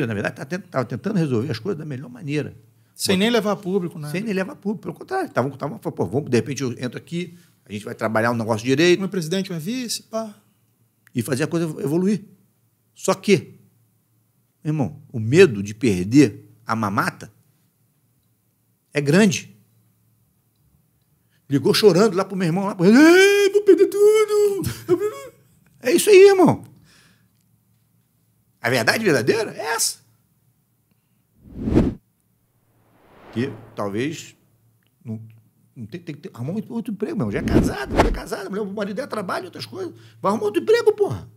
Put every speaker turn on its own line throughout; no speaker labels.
na verdade, tá estava tentando resolver as coisas da melhor maneira. Sem nem levar público, né? Sem nem levar público, pelo contrário. Estavam falando, pô, vamos, de repente eu entro aqui, a gente vai trabalhar um negócio direito. Um presidente, um vice, pá. E fazer a coisa evoluir. Só que, meu irmão, o medo de perder a mamata é grande. Ligou chorando lá pro meu irmão, lá pro... vou perder tudo. é isso aí, irmão. A verdade verdadeira é essa. Que talvez não, não tem, tem que ter, arrumar outro emprego, meu. Já é casado, já é casado, mulher, o marido dela trabalha, outras coisas. Vai arrumar outro emprego, porra.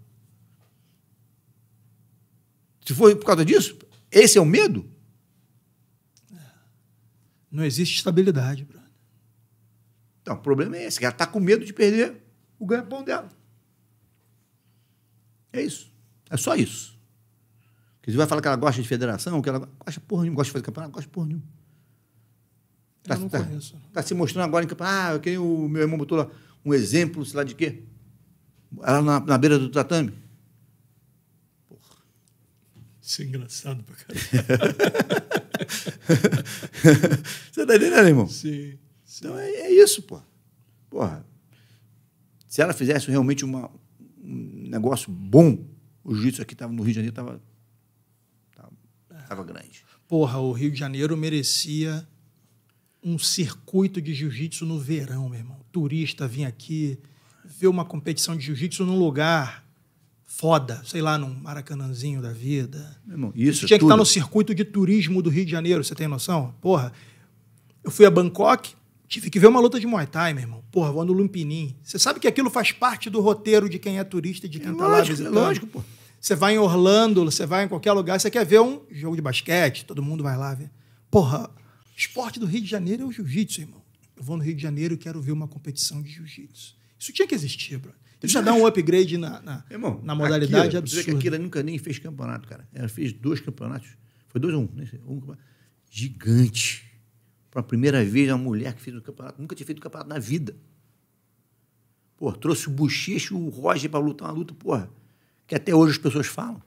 Se for por causa disso, esse é o medo? Não existe estabilidade, Bruno. Então, o problema é esse, ela está com medo de perder o ganha-pão dela. É isso. É só isso. Porque você vai falar que ela gosta de federação, que ela gosta porra nenhuma, gosta de fazer campeonato, gosta de porra nenhuma. Tá, não tá, Está Tá se mostrando agora em campeonato. Ah, eu queria, o meu irmão botou lá um exemplo, sei lá de quê. Ela na, na beira do tatame. Porra. Isso é
engraçado pra caramba. você tá entendendo, irmão?
Sim. sim. Então é, é isso, pô. Porra. porra se ela fizesse realmente uma, um negócio bom, o juiz aqui estava no Rio de Janeiro, estava Tava grande.
Porra, o Rio de Janeiro merecia um circuito de jiu-jitsu no verão, meu irmão. Turista vinha aqui ver uma competição de jiu-jitsu num lugar foda, sei lá, num maracanãzinho da vida.
Meu irmão, isso, isso tinha que estar no
circuito de turismo do Rio de Janeiro, você tem noção? Porra, eu fui a Bangkok, tive que ver uma luta de Muay Thai, meu irmão. Porra, vou no Lumpinim. Você sabe que aquilo faz parte do roteiro de quem é turista, de quem é tá lógico, lá visitando. É lógico, porra. Você vai em Orlando, você vai em qualquer lugar, você quer ver um jogo de basquete, todo mundo vai lá ver. Porra, esporte do Rio de Janeiro é o jiu-jitsu, irmão. Eu vou no Rio de Janeiro e quero ver uma competição de jiu-jitsu. Isso tinha que existir, bro. Isso já
dá um upgrade na, na, irmão, na modalidade Akira, absurda. Aquilo nunca nem fez campeonato, cara. Ela fez dois campeonatos. Foi dois ou um, né? Um gigante. Para a primeira vez, uma mulher que fez um campeonato. Nunca tinha feito um campeonato na vida. Pô, trouxe o Bochecha e o Roger para lutar uma luta, porra que até hoje as pessoas falam.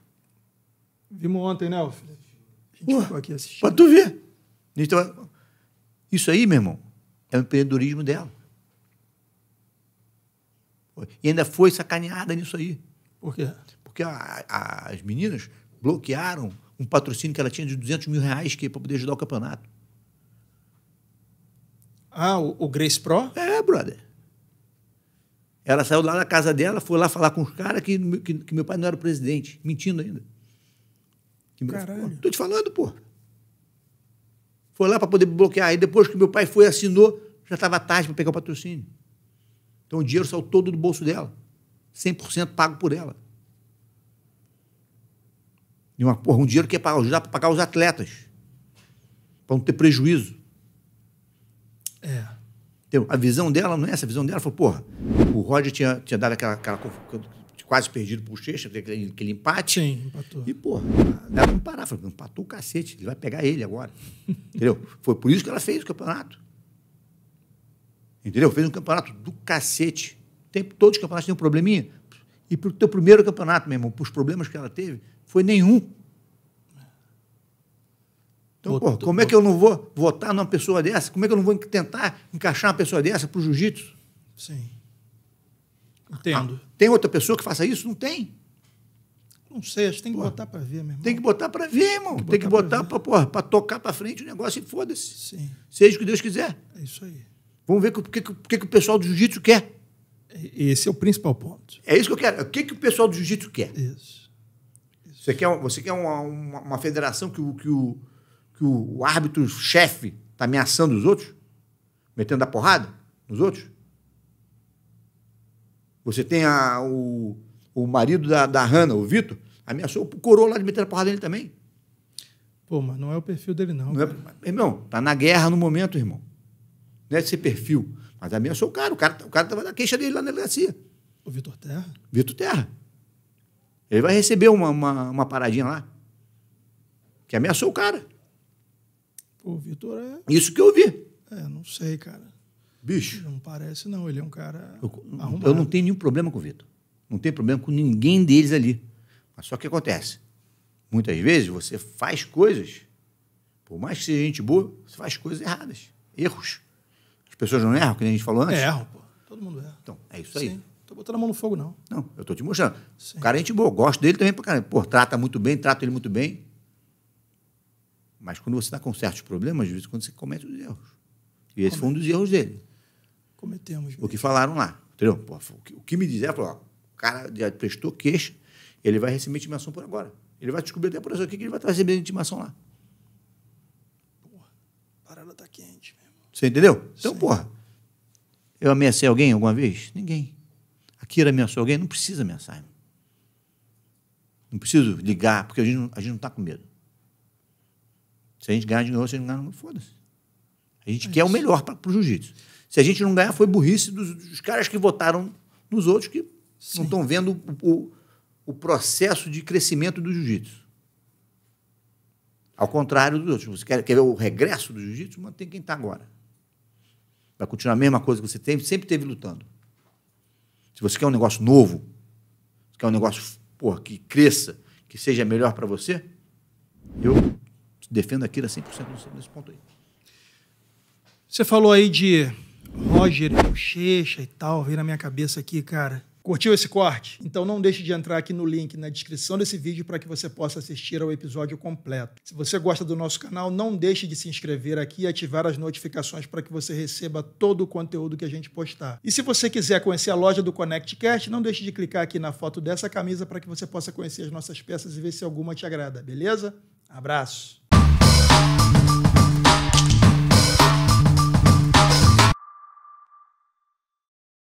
Vimos ontem, né, Alfredo? A gente Ué, ficou aqui assistindo. Pode tu ver. Então, isso aí, meu irmão, é o empreendedorismo dela. E ainda foi sacaneada nisso aí. Por quê? Porque a, a, as meninas bloquearam um patrocínio que ela tinha de 200 mil reais para poder ajudar o campeonato. Ah, o, o Grace Pro? É, brother. Ela saiu lá na casa dela, foi lá falar com os caras que, que, que, meu pai não era o presidente, mentindo ainda. Que Caralho. Pô, tô te falando, pô. Foi lá para poder bloquear. Aí depois que meu pai foi assinou, já estava tarde para pegar o patrocínio. Então o dinheiro saiu todo do bolso dela. 100% pago por ela. E uma, porra, um dinheiro que é para ajudar para pagar os atletas. Para não ter prejuízo. Entendeu? A visão dela não é essa. A visão dela foi, porra, o Roger tinha, tinha dado aquela, aquela quase perdido pro Bochecha, aquele, aquele empate. Sim, empatou. E, porra, ela não parar. Falou, empatou o cacete, ele vai pegar ele agora. Entendeu? Foi por isso que ela fez o campeonato. Entendeu? Fez um campeonato do cacete. Tem, todos os campeonatos têm um probleminha. E pro teu primeiro campeonato, meu irmão, pros problemas que ela teve, foi nenhum. Então, como é que eu não vou votar numa pessoa dessa? Como é que eu não vou tentar encaixar uma pessoa dessa para o jiu-jitsu? Sim. Entendo. Ah, tem outra pessoa que faça isso? Não tem. Não sei, acho que tem que porra. botar para ver, meu irmão. Tem que botar para ver, irmão. Tem que botar para tocar para frente o negócio e foda-se. Sim. Seja o que Deus quiser. É isso aí. Vamos ver o que, que, que, que o pessoal do jiu-jitsu quer. Esse é o principal ponto. É isso que eu quero. O que, que o pessoal do jiu-jitsu quer? Isso. isso. Você quer, você quer uma, uma, uma federação que que o que o árbitro-chefe está ameaçando os outros? Metendo a porrada nos outros? Você tem a, o, o marido da, da Hanna, o Vitor, ameaçou o coroa lá de meter a porrada nele também. Pô, mas não é o perfil dele, não. não é, irmão, tá na guerra no momento, irmão. Não é esse perfil. Mas ameaçou o cara. O cara, o cara tava na queixa dele lá na delegacia.
O Vitor Terra?
Vitor Terra. Ele vai receber uma, uma, uma paradinha lá. Que ameaçou o cara.
Pô, Vitor é.
Isso que eu vi.
É, não sei, cara. Bicho. Não parece, não. Ele é um cara. Eu, eu não
tenho nenhum problema com o Vitor. Não tenho problema com ninguém deles ali. Mas só que acontece. Muitas vezes você faz coisas, por mais que seja gente boa, você faz coisas erradas. Erros. As pessoas não erram, que nem a gente falou antes. Erro, erram, pô. Todo mundo erra. Então, é isso aí. Sim. Tô botando a mão no fogo, não. Não, eu tô te mostrando. Sim. O cara é gente boa, gosto dele também porque Pô, trata muito bem, trata ele muito bem. Mas quando você está com certos problemas, às vezes quando você comete os erros. E esse Cometemos. foi um dos erros dele. Cometemos. Mesmo. O que falaram lá. Entendeu? o, que, me dizer, é, falou, ó, o cara já prestou queixa, ele vai receber intimação por agora. Ele vai descobrir até por isso aqui que ele vai trazer receber intimação lá. Porra, a parada está quente mesmo. Você entendeu? Então, Sim. porra, eu ameacei alguém alguma vez? Ninguém. A Kira ameaçou alguém? Não precisa ameaçar. Irmão. Não preciso ligar, porque a gente não, está com medo. Se a gente ganhar de novo, se a gente não ganhar, foda-se. A gente é quer isso. o melhor para o jiu-jitsu. Se a gente não ganhar, foi burrice dos, dos caras que votaram nos outros que Sim. não estão vendo o, o, o, processo de crescimento do jiu-jitsu. Ao contrário dos outros. Você quer, quer ver o regresso do jiu-jitsu? Mantém quem está agora. Vai continuar a mesma coisa que você teve, sempre teve lutando. Se você quer um negócio novo, se quer um negócio porra, que cresça, que seja melhor para você, eu defendo aquilo a 100% nesse ponto aí. Você falou
aí de Roger Bochecha e tal, veio na minha cabeça aqui, cara. Curtiu esse corte? Então não deixe de entrar aqui no link na descrição desse vídeo para que você possa assistir ao episódio completo. Se você gosta do nosso canal, não deixe de se inscrever aqui e ativar as notificações para que você receba todo o conteúdo que a gente postar. E se você quiser conhecer a loja do ConnectCast, não deixe de clicar aqui na foto dessa camisa para que você possa conhecer as nossas peças e ver se alguma te agrada, beleza? Abraço! Thank you.